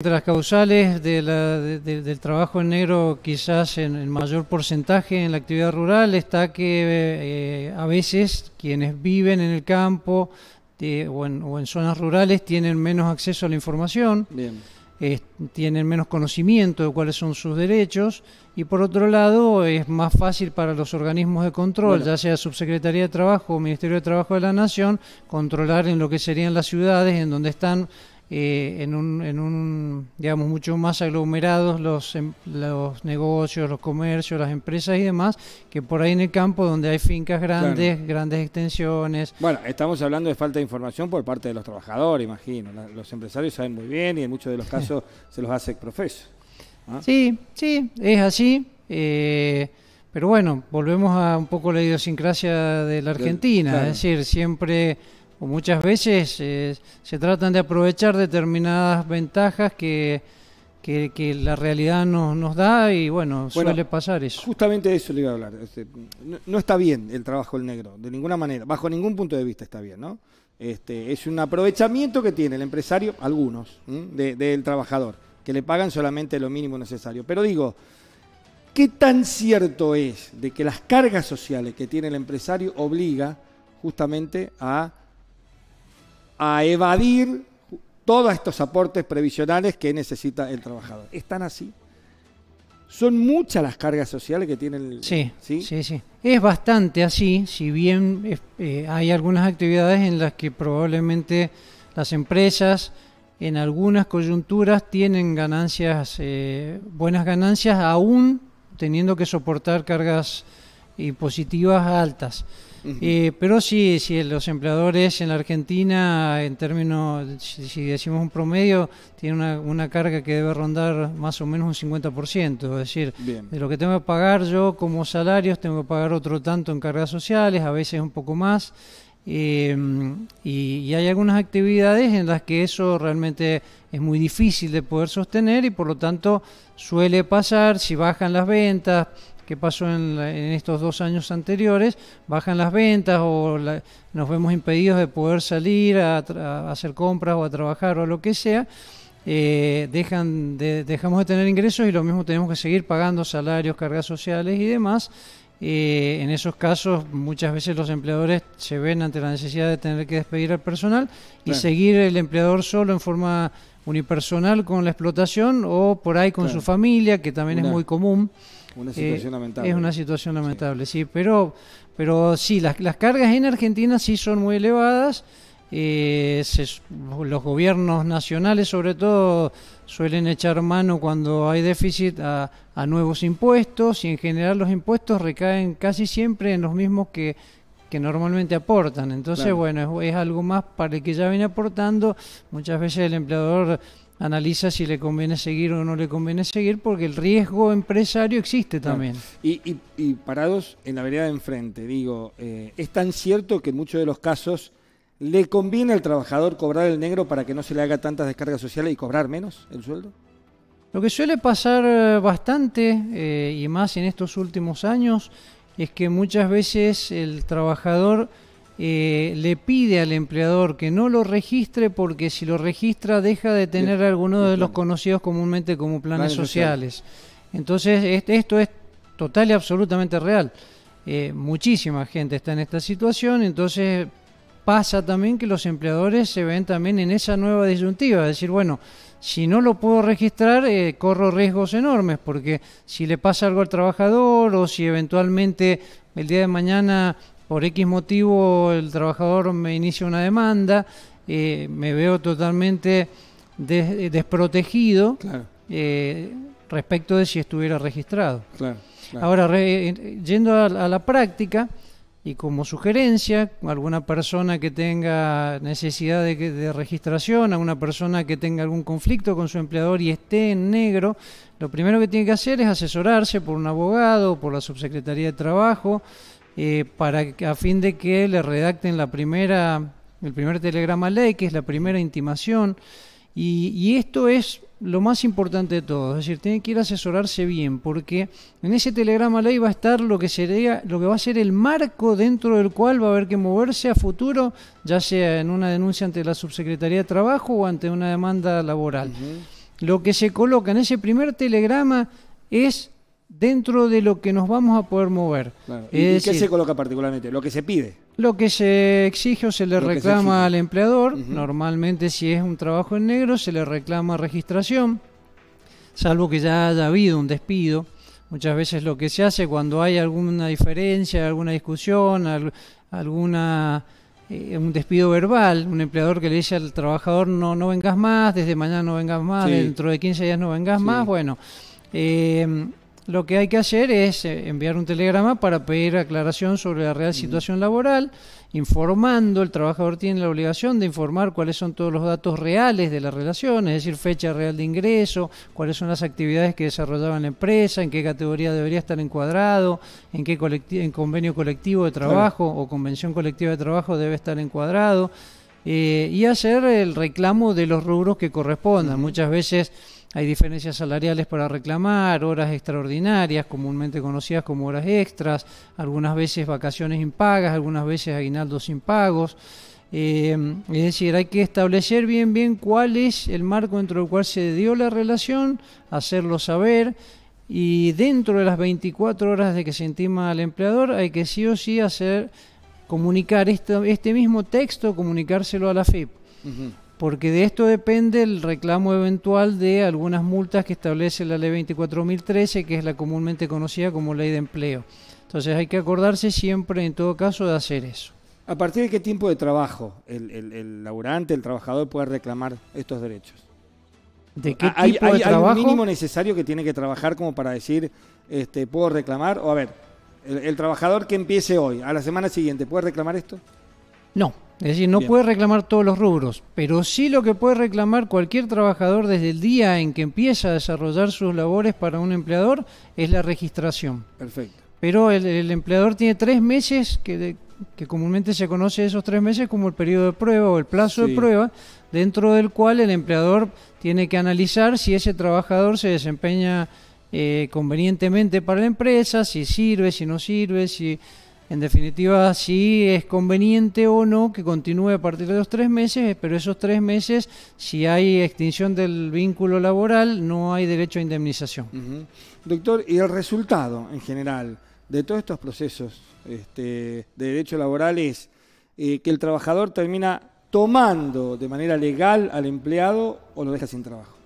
De las causales del trabajo en negro, quizás en, el mayor porcentaje en la actividad rural, está que eh, a veces quienes viven en el campo eh, o, en, zonas rurales tienen menos acceso a la información, tienen menos conocimiento de cuáles son sus derechos y por otro lado es más fácil para los organismos de control, ya sea Subsecretaría de Trabajo o Ministerio de Trabajo de la Nación, controlar en lo que serían las ciudades en donde están eh, en, un, en un, digamos, mucho más aglomerados los, em, los negocios, los comercios, las empresas y demás, que por ahí en el campo donde hay fincas grandes, grandes extensiones. Bueno, estamos hablando de falta de información por parte de los trabajadores, imagino. los empresarios saben muy bien y en muchos de los casos se los hace profeso. ¿ah? Sí, sí, es así. Eh, pero bueno, volvemos a un poco la idiosincrasia de la Argentina, es decir, siempre o muchas veces eh, se tratan de aprovechar determinadas ventajas que, la realidad nos, da y bueno, suele pasar eso. Justamente de eso le iba a hablar. Este, no, está bien el trabajo del negro, de ninguna manera, bajo ningún punto de vista está bien, ¿no? Este, es un aprovechamiento que tiene el empresario, algunos, del trabajador, que le pagan solamente lo mínimo necesario. Pero digo, ¿qué tan cierto es de que las cargas sociales que tiene el empresario obliga justamente a a evadir todos estos aportes previsionales que necesita el trabajador. Están así. Son muchas las cargas sociales que tienen. El, sí, sí, sí, sí, Es bastante así, si bien eh, hay algunas actividades en las que probablemente las empresas en algunas coyunturas tienen ganancias, eh, buenas ganancias, aún teniendo que soportar cargas eh, positivas altas. Eh, pero sí, si los empleadores en la Argentina, en términos, si decimos un promedio, tiene una, carga que debe rondar más o menos un 50%. Es decir, de lo que tengo que pagar yo como salarios, tengo que pagar otro tanto en cargas sociales, a veces un poco más. Em, y, hay algunas actividades en las que eso realmente es muy difícil de poder sostener y por lo tanto suele pasar si bajan las ventas, que pasó en, estos dos años anteriores, bajan las ventas o nos vemos impedidos de poder salir a, hacer compras o a trabajar o lo que sea, eh, dejan dejamos de tener ingresos y lo mismo tenemos que seguir pagando salarios, cargas sociales y demás. Eh, en esos casos muchas veces los empleadores se ven ante la necesidad de tener que despedir al personal y seguir el empleador solo en forma unipersonal con la explotación o por ahí con su familia, que también es muy común. Eh, es una situación lamentable, sí, pero, pero sí, las, las cargas en Argentina sí son muy elevadas. Eh, los gobiernos nacionales sobre todo suelen echar mano cuando hay déficit a, nuevos impuestos y en general los impuestos recaen casi siempre en los mismos que, que normalmente aportan. Entonces, bueno, es, es, algo más para el que ya viene aportando. Muchas veces el empleador analiza si le conviene seguir o no le conviene seguir, porque el riesgo empresario existe también. Y, parados en la vereda de enfrente, digo, eh, es tan cierto que en muchos de los casos le conviene al trabajador cobrar el negro para que no se le haga tantas descargas sociales y cobrar menos el sueldo. Lo que suele pasar eh, bastante, eh, y más en estos últimos años, es que muchas veces el trabajador eh, le pide al empleador que no lo registre porque si lo registra deja de tener alguno de los conocidos comúnmente como planes, sociales. Entonces este, esto es total y absolutamente real. Eh, muchísima gente está en esta situación, entonces pasa también que los empleadores se ven también en esa nueva disyuntiva, es decir, bueno, si no lo puedo registrar, eh, corro riesgos enormes, porque si le pasa algo al trabajador o si eventualmente el día de mañana por X motivo el trabajador me inicia una demanda, eh, me veo totalmente desprotegido eh, respecto de si estuviera registrado. Ahora, eh, yendo a, la práctica, y como sugerencia, alguna persona que tenga necesidad de, de registración, alguna persona que tenga algún conflicto con su empleador y esté en negro, lo primero que tiene que hacer es asesorarse por un abogado, por la subsecretaría de trabajo, eh, para, a fin de que le redacten la primera, el primer telegrama ley, que es la primera intimación. Y, esto es lo más importante de todo, es decir, tiene que ir a asesorarse bien, porque en ese telegrama ley va a estar lo que sería, lo que va a ser el marco dentro del cual va a haber que moverse a futuro, ya sea en una denuncia ante la subsecretaría de trabajo o ante una demanda laboral. Lo que se coloca en ese primer telegrama es dentro de lo que nos vamos a poder mover. ¿Y, qué se coloca particularmente? Lo que se pide. Lo que se exige o se le reclama al empleador, normalmente si es un trabajo en negro, se le reclama registración, salvo que ya haya habido un despido. Muchas veces lo que se hace cuando hay alguna diferencia, alguna discusión, alguna eh, un despido verbal, un empleador que le dice al trabajador no, no vengas más, desde mañana no vengas más, dentro de 15 días no vengas más, bueno, eh, lo que hay que hacer es eh, enviar un telegrama para pedir aclaración sobre la real situación laboral, informando, el trabajador tiene la obligación de informar cuáles son todos los datos reales de la relación, es decir, fecha real de ingreso, cuáles son las actividades que desarrollaba la empresa, en qué categoría debería estar encuadrado, en qué convenio colectivo de trabajo o convención colectiva de trabajo debe estar encuadrado, eh, y hacer el reclamo de los rubros que correspondan. Muchas veces hay diferencias salariales para reclamar, horas extraordinarias, comúnmente conocidas como horas extras, algunas veces vacaciones impagas, algunas veces aguinaldos impagos. Em, es decir, hay que establecer bien bien cuál es el marco dentro del cual se dio la relación, hacerlo saber y dentro de las 24 horas de que se intima al empleador hay que sí o sí hacer comunicar este, este mismo texto, comunicárselo a la FIP. E porque de esto depende el reclamo eventual de algunas multas que establece la ley 24.013, que es la comúnmente conocida como ley de empleo. Entonces hay que acordarse siempre, en todo caso, de hacer eso. ¿A partir de qué tiempo de trabajo el, el laburante, el trabajador puede reclamar estos derechos? ¿De qué ¿Hay, tipo de trabajo? ¿Hay un mínimo necesario que tiene que trabajar como para decir, este, puedo reclamar? O a ver, el, el trabajador que empiece hoy, a la semana siguiente, ¿puede reclamar esto? No, es decir, no puede reclamar todos los rubros, pero sí lo que puede reclamar cualquier trabajador desde el día en que empieza a desarrollar sus labores para un empleador es la registración. Perfecto. Pero el, empleador tiene tres meses, que, comúnmente se conoce esos tres meses como el periodo de prueba o el plazo de prueba, dentro del cual el empleador tiene que analizar si ese trabajador se desempeña eh, convenientemente para la empresa, si sirve, si no sirve, si en definitiva, si es conveniente o no que continúe a partir de los tres meses, pero esos tres meses, si hay extinción del vínculo laboral, no hay derecho a indemnización. Doctor, ¿y el resultado en general de todos estos procesos este, de derecho laboral es eh, que el trabajador termina tomando de manera legal al empleado o lo deja sin trabajo?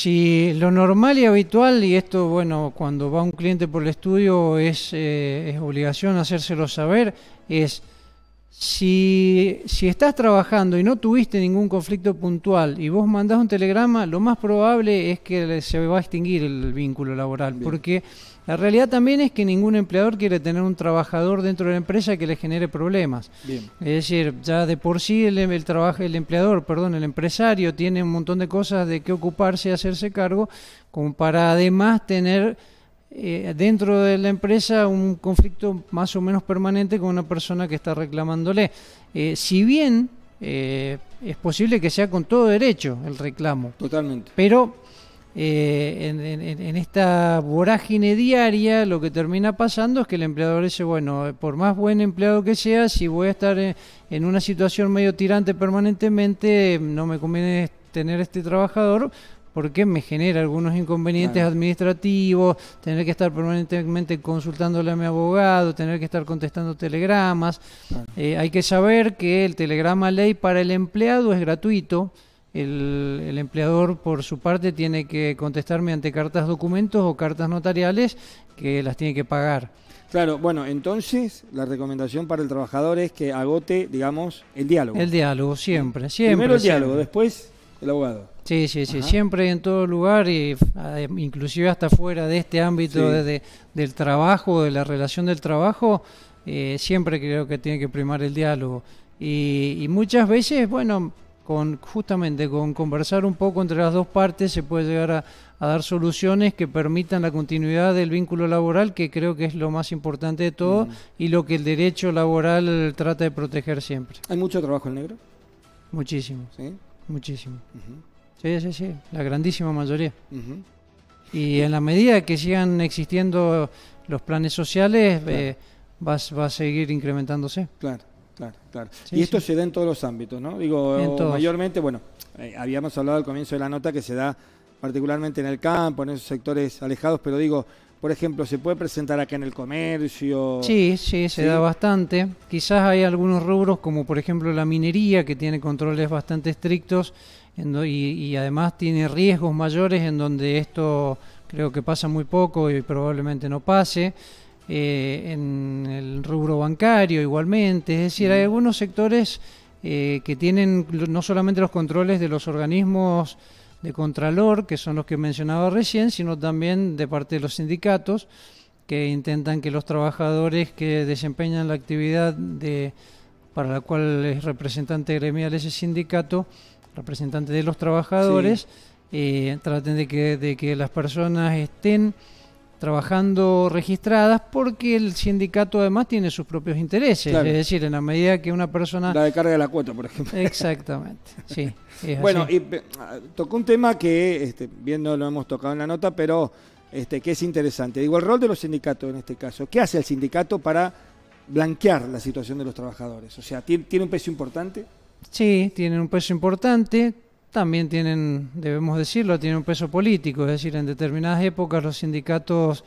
si lo normal y habitual, y esto, bueno, cuando va un cliente por el estudio eh, es, obligación hacérselo saber, es si, si, estás trabajando y no tuviste ningún conflicto puntual y vos mandás un telegrama, lo más probable es que se va a extinguir el vínculo laboral, porque la realidad también es que ningún empleador quiere tener un trabajador dentro de la empresa que le genere problemas. Es decir, ya de por sí el, el, el empleador, perdón, el empresario tiene un montón de cosas de qué ocuparse, y hacerse cargo, como para además tener eh, dentro de la empresa un conflicto más o menos permanente con una persona que está reclamándole. Eh, si bien eh, es posible que sea con todo derecho el reclamo. Totalmente. Pero eh, en, esta vorágine diaria lo que termina pasando es que el empleador dice, bueno, por más buen empleado que sea, si voy a estar en, una situación medio tirante permanentemente, no me conviene tener este trabajador porque me genera algunos inconvenientes administrativos, tener que estar permanentemente consultándole a mi abogado, tener que estar contestando telegramas. Eh, hay que saber que el telegrama ley para el empleado es gratuito el, empleador, por su parte, tiene que contestar mediante cartas documentos o cartas notariales que las tiene que pagar. Claro, bueno, entonces la recomendación para el trabajador es que agote, digamos, el diálogo. El diálogo, siempre, siempre. Primero el diálogo, después el abogado. Sí, sí, sí, siempre en todo lugar y ah, em, inclusive hasta fuera de este ámbito desde del trabajo, de la relación del trabajo, eh, siempre creo que tiene que primar el diálogo. y muchas veces, bueno, con justamente con conversar un poco entre las dos partes se puede llegar a, dar soluciones que permitan la continuidad del vínculo laboral, que creo que es lo más importante de todo mm. y lo que el derecho laboral trata de proteger siempre. ¿Hay mucho trabajo en negro? Muchísimo. ¿Sí? Muchísimo. Sí, sí, sí, la grandísima mayoría. Y en la medida que sigan existiendo los planes sociales, eh, va a seguir incrementándose. Claro. Claro, claro. y esto se da en todos los ámbitos, ¿no? Digo, mayormente, bueno, eh, habíamos hablado al comienzo de la nota que se da particularmente en el campo, en esos sectores alejados, pero digo, por ejemplo, se puede presentar acá en el comercio. Sí, sí, se da bastante. Quizás hay algunos rubros, como por ejemplo la minería, que tiene controles bastante estrictos y, y, además tiene riesgos mayores en donde esto creo que pasa muy poco y probablemente no pase. Eh, en el rubro bancario igualmente, es decir, hay mm. algunos sectores eh, que tienen no solamente los controles de los organismos de Contralor, que son los que mencionaba recién, sino también de parte de los sindicatos, que intentan que los trabajadores que desempeñan la actividad de, para la cual es representante gremial ese sindicato, representante de los trabajadores, eh, traten de que, de que las personas estén trabajando registradas porque el sindicato además tiene sus propios intereses, es decir, en la medida que una persona... La de carga de la cuota, por ejemplo. Exactamente, sí. bueno, y ah, tocó un tema que, este, bien lo hemos tocado en la nota, pero este, que es interesante. Digo, el rol de los sindicatos en este caso. ¿Qué hace el sindicato para blanquear la situación de los trabajadores? O sea, ¿tiene, un peso importante? Sí, tiene un peso importante también tienen, debemos decirlo, tienen un peso político, es decir, en determinadas épocas los sindicatos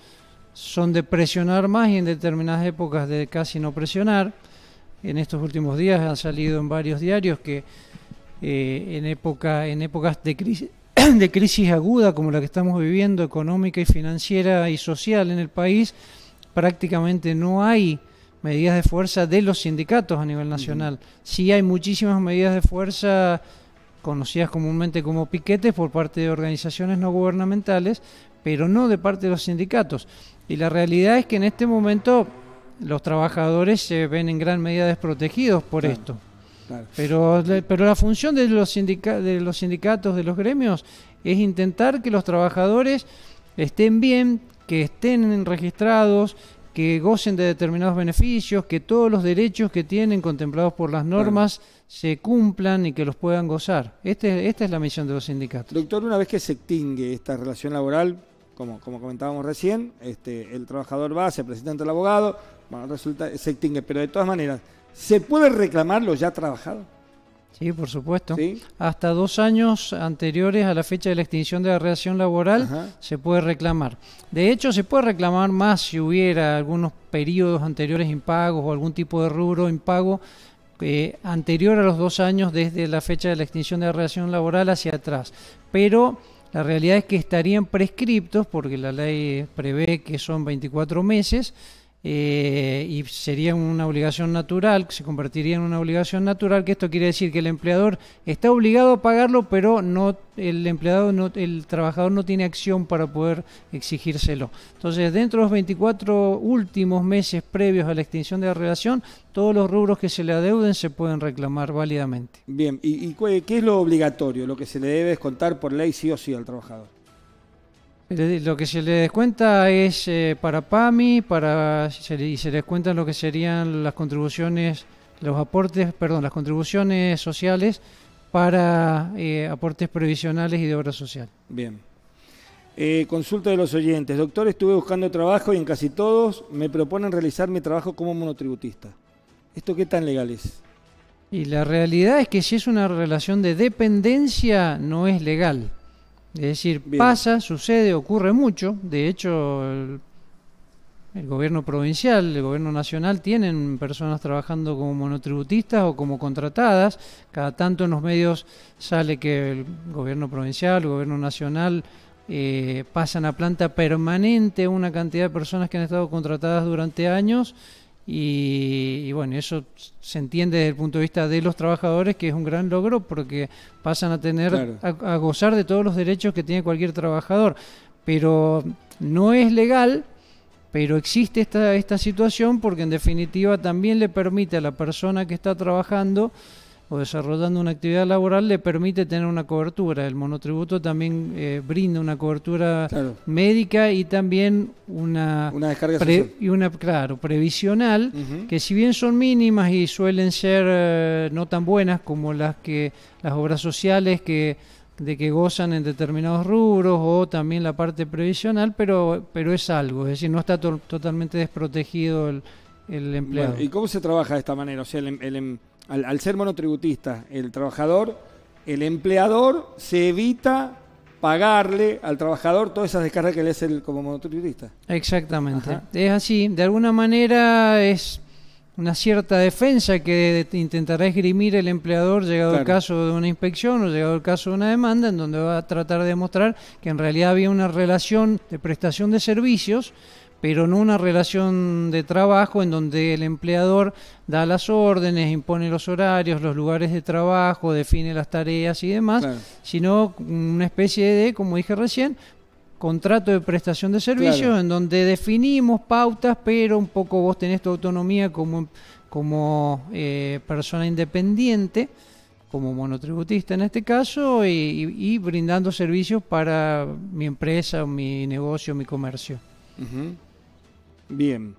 son de presionar más y en determinadas épocas de casi no presionar. En estos últimos días han salido en varios diarios que eh, en, época, en épocas de crisis, de crisis aguda como la que estamos viviendo, económica y financiera y social en el país, prácticamente no hay medidas de fuerza de los sindicatos a nivel nacional. Sí hay muchísimas medidas de fuerza conocidas comúnmente como piquetes por parte de organizaciones no gubernamentales, pero no de parte de los sindicatos. Y la realidad es que en este momento los trabajadores se ven en gran medida desprotegidos por esto. Pero, pero la función de los, de los sindicatos, de los gremios, es intentar que los trabajadores estén bien, que estén registrados, que gocen de determinados beneficios, que todos los derechos que tienen contemplados por las normas se cumplan y que los puedan gozar. Este, esta es la misión de los sindicatos. Doctor, una vez que se extingue esta relación laboral, como, comentábamos recién, este, el trabajador va, se presenta ante el abogado, bueno, resulta, se extingue, pero de todas maneras, ¿se puede reclamar lo ya trabajado? Sí, por supuesto. Hasta dos años anteriores a la fecha de la extinción de la relación laboral se puede reclamar. De hecho, se puede reclamar más si hubiera algunos periodos anteriores impagos o algún tipo de rubro impago eh, anterior a los dos años desde la fecha de la extinción de la relación laboral hacia atrás. Pero la realidad es que estarían prescriptos porque la ley prevé que son 24 meses eh, y sería una obligación natural, se convertiría en una obligación natural, que esto quiere decir que el empleador está obligado a pagarlo, pero no el empleado, no, el trabajador no tiene acción para poder exigírselo. Entonces, dentro de los 24 últimos meses previos a la extinción de la relación, todos los rubros que se le adeuden se pueden reclamar válidamente. Bien, ¿y, y qué es lo obligatorio? Lo que se le debe descontar por ley sí o sí al trabajador. Lo que se le cuenta es eh, para PAMI para, y se les cuentan lo que serían las contribuciones, los aportes, perdón, las contribuciones sociales para eh, aportes previsionales y de obra social. Bien. Eh, consulta de los oyentes. Doctor, estuve buscando trabajo y en casi todos me proponen realizar mi trabajo como monotributista. ¿Esto qué tan legal es? Y la realidad es que si es una relación de dependencia, no es legal. Es decir, pasa, sucede, ocurre mucho. De hecho, el, gobierno provincial, el gobierno nacional tienen personas trabajando como monotributistas o como contratadas. Cada tanto en los medios sale que el gobierno provincial, el gobierno nacional eh, pasan a planta permanente una cantidad de personas que han estado contratadas durante años y, bueno, eso se entiende desde el punto de vista de los trabajadores que es un gran logro porque pasan a tener, a, gozar de todos los derechos que tiene cualquier trabajador. Pero no es legal, pero existe esta, esta situación porque en definitiva también le permite a la persona que está trabajando o desarrollando una actividad laboral le permite tener una cobertura. El monotributo también eh, brinda una cobertura médica y también una, descarga y una claro previsional que si bien son mínimas y suelen ser eh, no tan buenas como las que las obras sociales que de que gozan en determinados rubros o también la parte previsional, pero pero es algo, es decir, no está totalmente desprotegido el, el empleado. ¿Y cómo se trabaja de esta manera? O sea, el, em, el em, al, ser monotributista el trabajador, el empleador se evita pagarle al trabajador todas esas descargas que le hace el, como monotributista. Exactamente. Es así. De alguna manera es una cierta defensa que intentará esgrimir el empleador llegado el caso de una inspección o llegado el caso de una demanda en donde va a tratar de demostrar que en realidad había una relación de prestación de servicios pero no una relación de trabajo en donde el empleador da las órdenes, impone los horarios, los lugares de trabajo, define las tareas y demás, sino una especie de, como dije recién, contrato de prestación de servicios en donde definimos pautas, pero un poco vos tenés tu autonomía como, como eh, persona independiente como monotributista en este caso y, brindando servicios para mi empresa, mi negocio, mi comercio. Bien.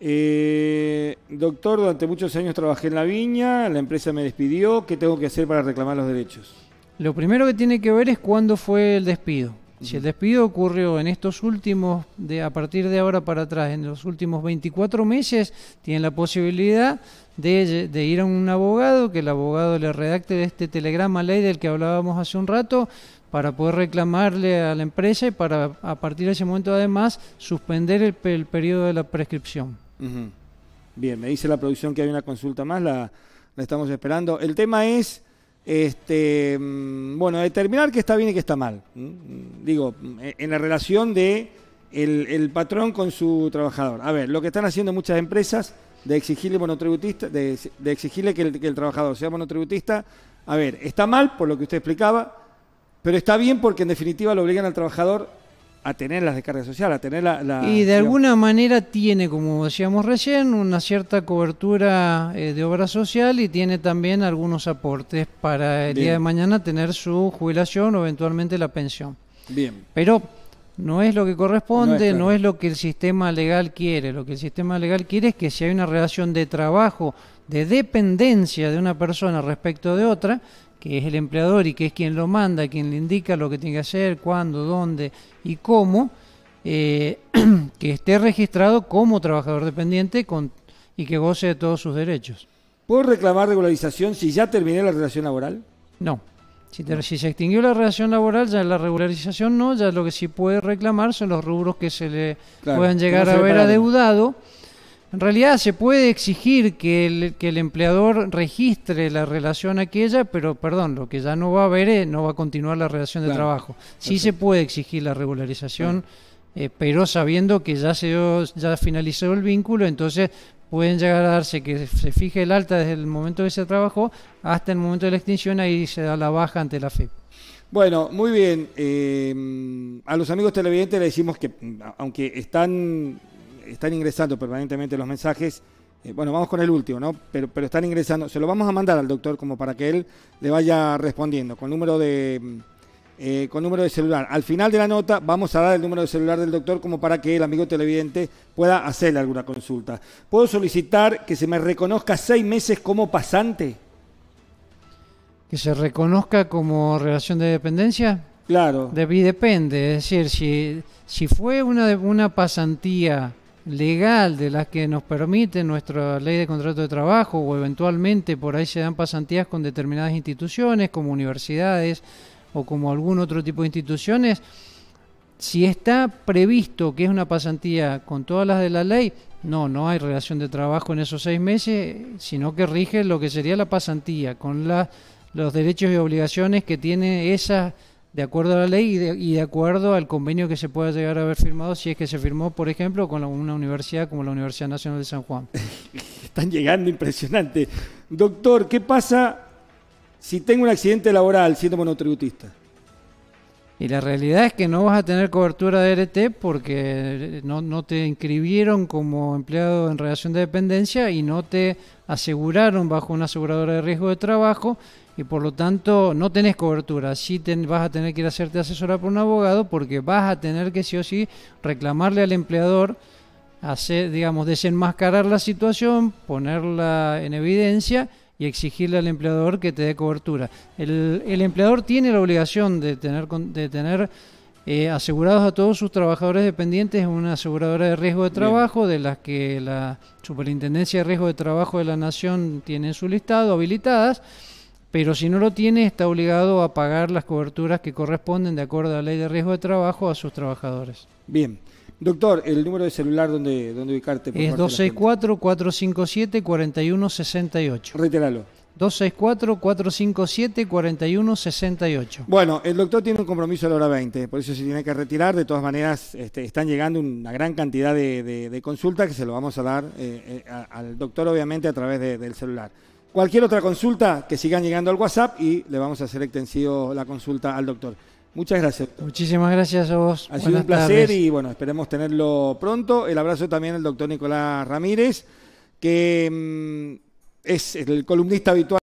Eh, doctor, durante muchos años trabajé en la viña, la empresa me despidió, ¿qué tengo que hacer para reclamar los derechos? Lo primero que tiene que ver es cuándo fue el despido. Si el despido ocurrió en estos últimos, de, a partir de ahora para atrás, en los últimos 24 meses, tiene la posibilidad de, ir a un abogado, que el abogado le redacte este telegrama ley del que hablábamos hace un rato, para poder reclamarle a la empresa y para a partir de ese momento además suspender el, periodo de la prescripción. Bien, me dice la producción que hay una consulta más, la estamos esperando. El tema es este, mm, bueno, determinar qué está bien y qué está mal. Digo, en la relación de el, patrón con su trabajador. A ver, lo que están haciendo muchas empresas de exigirle monotributista, de, exigirle que el, que el trabajador sea monotributista, a ver, está mal por lo que usted explicaba, pero está bien porque en definitiva lo obligan al trabajador a tener las descargas social, a tener la... y de alguna manera tiene, como decíamos recién, una cierta cobertura eh, de obra social y tiene también algunos aportes para el día de mañana tener su jubilación o eventualmente la pensión. Bien. Pero no es lo que corresponde, no es lo que el sistema legal quiere. Lo que el sistema legal quiere es que si hay una relación de trabajo, de dependencia de una persona respecto de otra, que es el empleador y que es quien lo manda, quien le indica lo que tiene que hacer, cuándo, dónde y cómo, eh, que esté registrado como trabajador dependiente con, y que goce de todos sus derechos. ¿Puedo reclamar regularización si ya terminé la relación laboral? No. Si, se extinguió la relación laboral, ya la regularización no, ya lo que sí puede reclamar son los rubros que se le puedan llegar a haber adeudado. En realidad se puede exigir que el, que el empleador registre la relación aquella, pero perdón, lo que ya no va a haber es, eh, no va a continuar la relación de trabajo. Sí se puede exigir la regularización, eh, pero sabiendo que ya se dio, ya finalizó el vínculo, entonces pueden llegar a darse que se fije el alta desde el momento que se trabajó hasta el momento de la extinción, ahí se da la baja ante la FEP. Bueno, muy bien. Eh, a los amigos televidentes le decimos que, mm, aunque están están ingresando permanentemente los mensajes. Eh, bueno, vamos con el último, ¿no? Pero, pero están ingresando. Se lo vamos a mandar al doctor como para que él le vaya respondiendo con número de mm, eh, con número de celular. Al final de la nota vamos a dar el número de celular del doctor como para que el amigo televidente pueda hacerle alguna consulta. ¿Puedo solicitar que se me reconozca seis meses como pasante? ¿Que se reconozca como relación de dependencia? Claro. De, depende, es decir, si, si fue una, una pasantía legal de las que nos permite nuestra ley de contrato de trabajo o eventualmente por ahí se dan pasantías con determinadas instituciones como universidades o como algún otro tipo de instituciones, si está previsto que es una pasantía con todas las de la ley, no, no hay relación de trabajo en esos seis meses, sino que rige lo que sería la pasantía con los derechos y obligaciones que tiene esas de acuerdo a la ley y de, acuerdo al convenio que se pueda llegar a haber firmado, si es que se firmó, por ejemplo, con una universidad como la Universidad Nacional de San Juan. Están llegando, impresionante. Doctor, ¿qué pasa si tengo un accidente laboral siendo monotributista? Y la realidad es que no vas a tener cobertura de e RT porque no, te inscribieron como empleado en relación de dependencia y no te aseguraron bajo una aseguradora de riesgo de trabajo y por lo tanto no tenés cobertura. Sí vas a tener que ir a hacerte asesorar por un abogado porque vas a tener que sí o sí reclamarle al empleador, hacer, digamos, desenmascarar la situación, ponerla en evidencia y exigirle al empleador que te dé cobertura. El, empleador tiene la obligación de tener, de tener eh, asegurados a todos sus trabajadores dependientes una aseguradora de riesgo de trabajo, de las que la Superintendencia de Riesgo de Trabajo de la Nación tiene en su listado, habilitadas, pero si no lo tiene está obligado a pagar las coberturas que corresponden de acuerdo a la ley de riesgo de trabajo a sus trabajadores. Bien, Doctor, el número de celular donde, donde ubicarte. es 264-457-4168. Retíralo. 264-457-4168. Bueno, el doctor tiene un compromiso a la hora 20, por eso se tiene que retirar. De todas maneras, este, están llegando una gran cantidad de, de, consultas que se lo vamos a dar eh, eh, al doctor, obviamente, a través del celular. Cualquier otra consulta, que sigan llegando al WhatsApp y le vamos a hacer extensivo la consulta al doctor. Muchas gracias. Muchísimas gracias a vos. Ha sido un placer y bueno, esperemos tenerlo pronto. El abrazo también al doctor Nicolás Ramírez, que mm, es el columnista habitual.